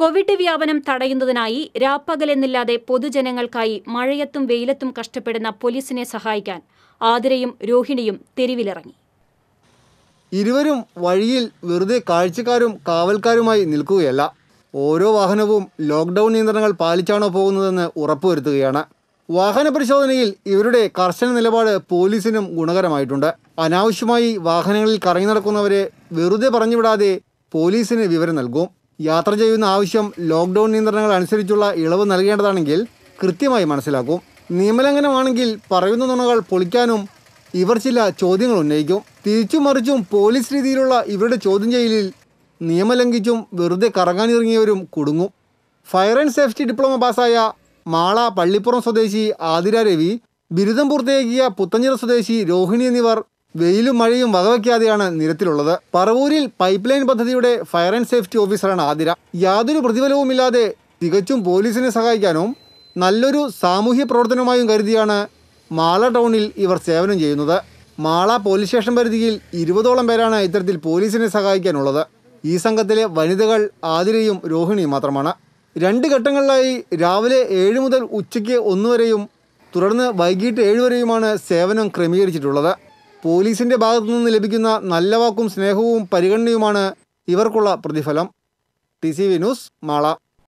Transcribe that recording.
Covid വ്യാപനം തടയുന്നതിനായി രാപ്പകലെന്നില്ലാതെ പൊതുജനങ്ങൾക്കായി മഴയത്തും വെയിലത്തും കഷ്ടപ്പെടുന്ന പോലീസിനെ സഹായിക്കാൻ ആതിരയും രോഹിണിയും തെരുവിലിറങ്ങി ഇരുവരും വഴിയിൽ വെറുതെ കാഴ്ചക്കാരും കാവൽക്കാരുമായി നിൽക്കുകയല്ല ഓരോ വാഹനവും ലോക്ക്ഡൌൺ നിയന്ത്രണങ്ങൾ പാലിച്ചാണോ പോകുന്നതെന്ന് ഉറപ്പുവരുത്തുകയാണ് വാഹന പരിശോധനയിൽ ഇവരുടെ കർശന നിലപാട് പോലീസിനും ഗുണകരമായിട്ടുണ്ട് അനാവശ്യമായി വാഹനങ്ങളിൽ കറങ്ങി നടക്കുന്നവരെ വെറുതെ പറഞ്ഞുവിടാതെ പോലീസിന് വിവരം നൽകും യാത്ര ചെയ്യുന്ന ആവശ്യം ലോക്ക്ഡൗൺ നിയന്ത്രണങ്ങൾ അനുസരിച്ചുള്ള ഇളവ് നൽകേണ്ടതാണെങ്കിൽ കൃത്യമായി മനസ്സിലാക്കും നിയമലംഘനമാണെങ്കിൽ പറയുന്ന നുണകൾ പൊളിക്കാനും ഇവർ ചില ചോദ്യങ്ങൾ ഉന്നയിക്കും തിരിച്ചും മറിച്ചും പോലീസ് രീതിയിലുള്ള ഇവരുടെ ചോദ്യം ചെയ്യലിൽ നിയമലംഘിച്ചും വെറുതെ കറങ്ങാനിറങ്ങിയവരും കുടുങ്ങും ഫയർ ആൻഡ് സേഫ്റ്റി ഡിപ്ലോമ പാസ്സായ മാള പള്ളിപ്പുറം സ്വദേശി ആതിര രവി ബിരുദം പൂർത്തിയാക്കിയ പുത്തഞ്ഞിറ സ്വദേശി രോഹിണി എന്നിവർ വെയിലും മഴയും വകവയ്ക്കാതെയാണ് നിരത്തിലുള്ളത് പറവൂരിൽ പൈപ്പ് ലൈൻ പദ്ധതിയുടെ ഫയർ ആൻഡ് സേഫ്റ്റി ഓഫീസറാണ് ആതിര യാതൊരു പ്രതിഫലവുമില്ലാതെ തികച്ചും പോലീസിനെ സഹായിക്കാനും നല്ലൊരു സാമൂഹ്യ പ്രവർത്തനമായും കരുതിയാണ് മാള ടൗണിൽ ഇവർ സേവനം ചെയ്യുന്നത് മാള പോലീസ് സ്റ്റേഷൻ പരിധിയിൽ ഇരുപതോളം പേരാണ് ഇത്തരത്തിൽ പോലീസിനെ സഹായിക്കാനുള്ളത് ഈ സംഘത്തിലെ വനിതകൾ ആതിരയും രോഹിണിയും മാത്രമാണ് രണ്ട് ഘട്ടങ്ങളിലായി രാവിലെ ഏഴ് മുതൽ ഉച്ചയ്ക്ക് ഒന്ന് വരെയും തുടർന്ന് വൈകിട്ട് ഏഴ് വരെയുമാണ് സേവനം ക്രമീകരിച്ചിട്ടുള്ളത് പോലീസിന്റെ ഭാഗത്തു നിന്ന് ലഭിക്കുന്ന നല്ല വാക്കും സ്നേഹവും പരിഗണനയുമാണ് ഇവർക്കുള്ള പ്രതിഫലം T C V news Mala